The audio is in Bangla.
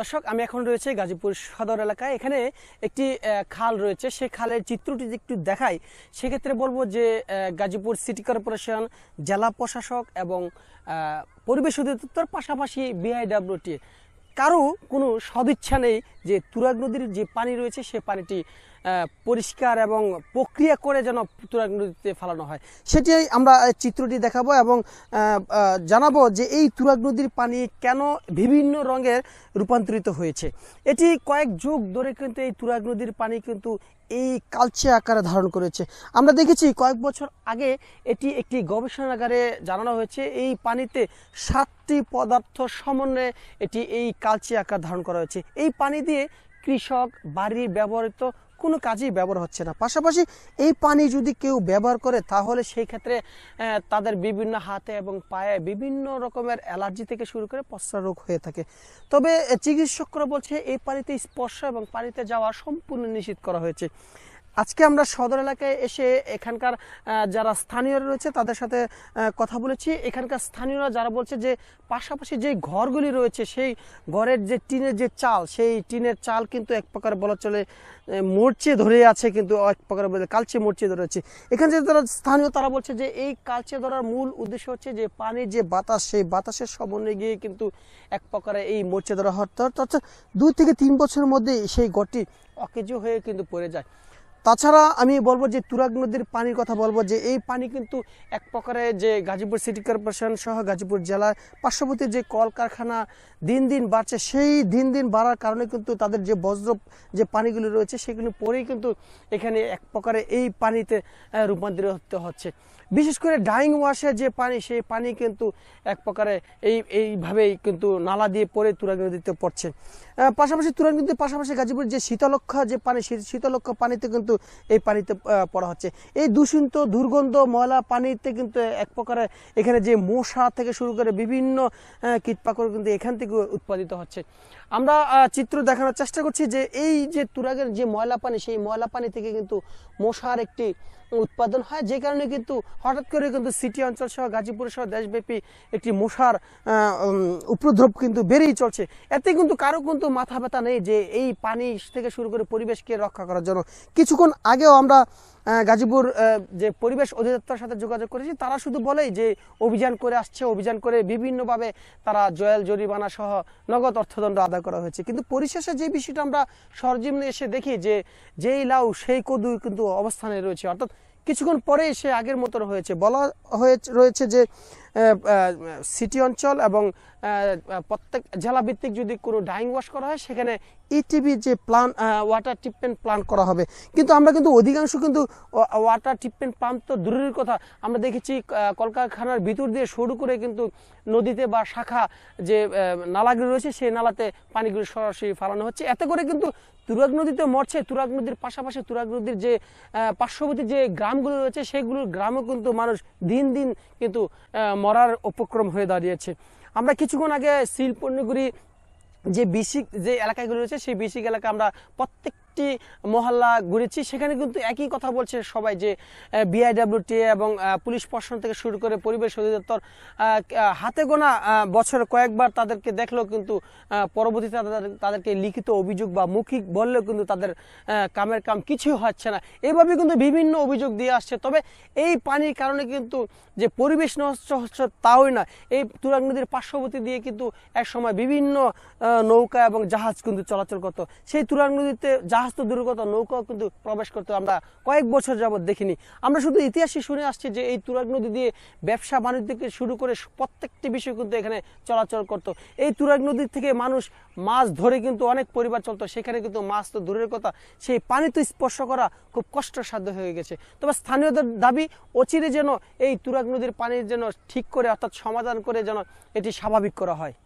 দর্শক আমি এখন রয়েছে গাজীপুর সদর এলাকায় এখানে একটি খাল রয়েছে সেই খালের চিত্রটি একটু দেখাই সেক্ষেত্রে বলবো যে গাজীপুর সিটি কর্পোরেশন জেলা প্রশাসক এবং পরিবেশ অধিদপ্তর পাশাপাশি বিআইডাব্লিউটি কারো কোনো সদিচ্ছা নেই যে তুরাগ নদীর যে পানি রয়েছে সে পানিটি পরিষ্কার এবং প্রক্রিয়া করে যেন তুরাগ নদীতে ফেলানো হয় সেটি আমরা চিত্রটি দেখাবো এবং জানাবো যে এই তুরাগ নদীর পানি কেন বিভিন্ন রঙের রূপান্তরিত হয়েছে এটি কয়েক যুগ ধরে কিন্তু এই তুরাগ নদীর পানি কিন্তু এই কালচে আকারে ধারণ করেছে আমরা দেখেছি কয়েক বছর আগে এটি একটি গবেষণাগারে জানানো হয়েছে এই পানিতে সাতটি পদার্থ সমন্বয়ে এটি এই কালচে আকার ধারণ করা হয়েছে এই পানি দিয়ে কৃষক বাড়ির ব্যবহৃত কোনো কাজেই ব্যবহার হচ্ছে না পাশাপাশি এই পানি যদি কেউ ব্যবহার করে তাহলে সেই ক্ষেত্রে তাদের বিভিন্ন হাতে এবং পায়ে বিভিন্ন রকমের অ্যালার্জি থেকে শুরু করে পশ্চা রোগ হয়ে থাকে তবে চিকিৎসকরা বলছে এই পানিতে স্পর্শ এবং পানিতে যাওয়া সম্পূর্ণ নিষিদ্ধ করা হয়েছে আজকে আমরা সদর এলাকায় এসে এখানকার যারা স্থানীয়রা রয়েছে তাদের সাথে কথা বলেছি এখানকার স্থানীয়রা যারা বলছে যে পাশাপাশি যে ঘরগুলি রয়েছে সেই ঘরের যে টিনের যে চাল সেই টিনের চাল কিন্তু এক প্রকার বলা চলে মরচে ধরে আছে কিন্তু এক প্রকার কালচে মরচে ধরে আছে এখানে যে তারা স্থানীয় তারা বলছে যে এই কালচে ধরার মূল উদ্দেশ্য হচ্ছে যে পানির যে বাতাস সেই বাতাসের সমন্বয়ে গিয়ে কিন্তু এক প্রকারে এই মরচে ধরা হওয়ার অর্থাৎ দুই থেকে তিন বছরের মধ্যে সেই ঘরটি অকেজ হয়ে কিন্তু পড়ে যায় তাছাড়া আমি বলবো যে তুরাগ নদীর পানির কথা বলবো যে এই পানি কিন্তু এক প্রকারে যে গাজীপুর সিটি কর্পোরেশন সহ গাজীপুর জেলার পার্শ্ববর্তী যে কলকারখানা দিন দিন বাড়ছে সেই দিন দিন বাড়ার কারণে কিন্তু তাদের যে বজ্র যে পানিগুলো রয়েছে সেগুলো পরেই কিন্তু এখানে এক প্রকারে এই পানিতে রূপান্তরিত হচ্ছে বিশেষ করে ডাইং ওয়াশের যে পানি সেই পানি কিন্তু এক প্রকারে এই এইভাবেই কিন্তু নালা দিয়ে পরে তুরাগ নদীতে পড়ছে পাশাপাশি তুরাগ নদীর পাশাপাশি গাজীপুর যে শীতলক্ষা যে পানি শীতলক্ষা পানিতে কিন্তু কিন্তু এই পানিতে পড়া হচ্ছে এই দূষিত দুর্গন্ধ ময়লা পানিতে কিন্তু এক প্রকারে এখানে যে মশা থেকে শুরু করে বিভিন্ন কীটপাকড় কিন্তু এখান থেকে উৎপাদিত হচ্ছে আমরা চিত্র দেখানোর চেষ্টা করছি যে এই যে তুরাগের যে ময়লা পানি সেই ময়লা পানি থেকে কিন্তু মশার একটি উৎপাদন হয় যে কারণে কিন্তু হঠাৎ করে কিন্তু সিটি অঞ্চল সহ গাজীপুর সহ দেশব্যাপী একটি মশার উপদ্রব কিন্তু বেড়েই চলছে এতে কিন্তু কারো কিন্তু মাথা ব্যথা নেই যে এই পানি থেকে শুরু করে পরিবেশকে রক্ষা করার জন্য কিছুক্ষণ আগেও আমরা গাজীপুর যে পরিবেশ অধিদপ্তরের সাথে যোগাযোগ করেছি তারা শুধু বলেই যে অভিযান করে আসছে অভিযান করে বিভিন্নভাবে তারা জয়াল জরিমানা সহ নগদ অর্থদণ্ড আদায় করা হয়েছে কিন্তু পরিশেষে যে বিষয়টা আমরা সরজিমনে এসে দেখি যে যেই লাউ সেই কদু কিন্তু অবস্থানে রয়েছে অর্থাৎ কিছুক্ষণ পরে সে আগের মতো রয়েছে বলা হয়েছে রয়েছে যে সিটি অঞ্চল এবং প্রত্যেক জেলাভিত্তিক যদি কোনো ডাইং ওয়াশ করা হয় সেখানে ইটিভি e যে প্লান ওয়াটার ট্রিটমেন্ট প্লান করা হবে কিন্তু আমরা কিন্তু অধিকাংশ কিন্তু ওয়াটার ট্রিটমেন্ট প্লান্ট তো দূরের কথা আমরা দেখেছি কলকারখানার ভিতর দিয়ে শুরু করে কিন্তু নদীতে বা শাখা যে নালাগুলি রয়েছে সেই নালাতে পানিগুলি সরাসরি ফালানো হচ্ছে এতে করে কিন্তু তুরাগ নদীতে মরছে তুরাগ নদীর পাশাপাশি তুরাগ নদীর যে পার্শ্ববর্তী যে গ্রামগুলো রয়েছে সেগুলোর গ্রামও কিন্তু মানুষ দিন দিন কিন্তু মরার উপক্রম হয়ে দাঁড়িয়েছে আমরা কিছুক্ষণ আগে শিল্পনগরী যে বিশিক যে এলাকাগুলো রয়েছে সেই বিশিক এলাকা আমরা প্রত্যেক পাঁচটি মহল্লা ঘুরেছি সেখানে কিন্তু একই কথা বলছে সবাই যে বিআইডাব্লিউটিএ এবং পুলিশ প্রশাসন থেকে শুরু করে পরিবেশ অধিদপ্তর হাতে গোনা বছরে কয়েকবার তাদেরকে দেখলেও কিন্তু পরবর্তীতে তাদেরকে লিখিত অভিযোগ বা মৌখিক বললেও কিন্তু তাদের কামের কাম কিছুই হচ্ছে না এভাবে কিন্তু বিভিন্ন অভিযোগ দিয়ে আসছে তবে এই পানির কারণে কিন্তু যে পরিবেশ নষ্ট হচ্ছে তাওই না এই তুরাগ নদীর পার্শ্ববর্তী দিয়ে কিন্তু একসময় বিভিন্ন নৌকা এবং জাহাজ কিন্তু চলাচল করতো সেই তুরাগ নদীতে জাহাজ জাহাজ তো দুর্গত নৌকাও কিন্তু প্রবেশ করতে আমরা কয়েক বছর যাবৎ দেখিনি আমরা শুধু ইতিহাসে শুনে আসছি যে এই তুরাগ নদী দিয়ে ব্যবসা বাণিজ্যকে শুরু করে প্রত্যেকটি বিষয় কিন্তু এখানে চলাচল করত এই তুরাগ নদীর থেকে মানুষ মাছ ধরে কিন্তু অনেক পরিবার চলতো সেখানে কিন্তু মাছ তো দূরের কথা সেই পানি তো স্পর্শ করা খুব কষ্টসাধ্য হয়ে গেছে তবে স্থানীয়দের দাবি অচিরে যেন এই তুরাগ নদীর পানির যেন ঠিক করে অর্থাৎ সমাধান করে যেন এটি স্বাভাবিক করা হয়